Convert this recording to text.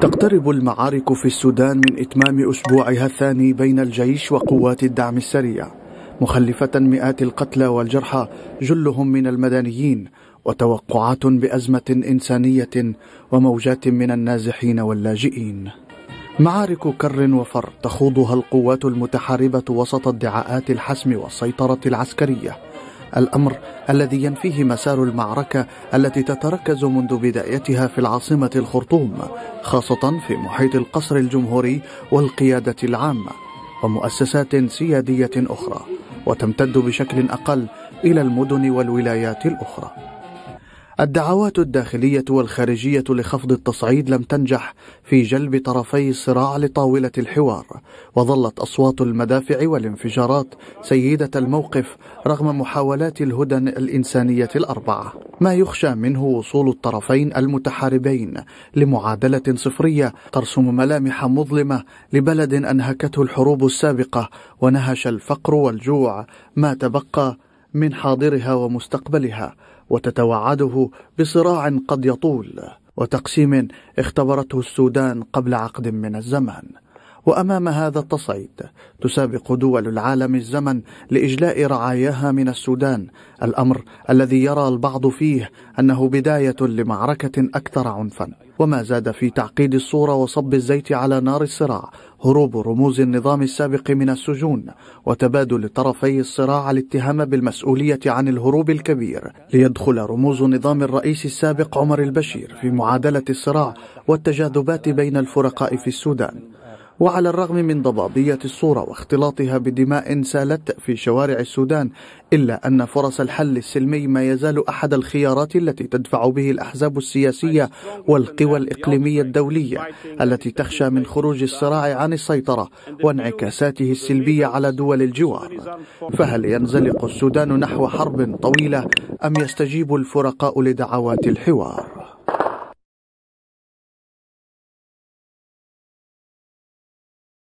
تقترب المعارك في السودان من إتمام أسبوعها الثاني بين الجيش وقوات الدعم السريع مخلفة مئات القتلى والجرحى جلهم من المدنيين وتوقعات بأزمة إنسانية وموجات من النازحين واللاجئين معارك كر وفر تخوضها القوات المتحاربة وسط ادعاءات الحسم والسيطرة العسكرية الأمر الذي ينفيه مسار المعركة التي تتركز منذ بدايتها في العاصمة الخرطوم خاصة في محيط القصر الجمهوري والقيادة العامة ومؤسسات سيادية أخرى وتمتد بشكل أقل إلى المدن والولايات الأخرى الدعوات الداخلية والخارجية لخفض التصعيد لم تنجح في جلب طرفي الصراع لطاولة الحوار، وظلت أصوات المدافع والانفجارات سيدة الموقف رغم محاولات الهدن الإنسانية الأربعة. ما يخشى منه وصول الطرفين المتحاربين لمعادلة صفرية ترسم ملامح مظلمة لبلد أنهكته الحروب السابقة ونهش الفقر والجوع ما تبقى من حاضرها ومستقبلها وتتوعده بصراع قد يطول وتقسيم اختبرته السودان قبل عقد من الزمان وامام هذا التصعيد تسابق دول العالم الزمن لاجلاء رعاياها من السودان الامر الذي يرى البعض فيه انه بدايه لمعركه اكثر عنفا وما زاد في تعقيد الصورة وصب الزيت على نار الصراع هروب رموز النظام السابق من السجون وتبادل طرفي الصراع الاتهام بالمسؤولية عن الهروب الكبير ليدخل رموز نظام الرئيس السابق عمر البشير في معادلة الصراع والتجاذبات بين الفرقاء في السودان وعلى الرغم من ضبابية الصورة واختلاطها بدماء سالت في شوارع السودان إلا أن فرص الحل السلمي ما يزال أحد الخيارات التي تدفع به الأحزاب السياسية والقوى الإقليمية الدولية التي تخشى من خروج الصراع عن السيطرة وانعكاساته السلبية على دول الجوار فهل ينزلق السودان نحو حرب طويلة أم يستجيب الفرقاء لدعوات الحوار؟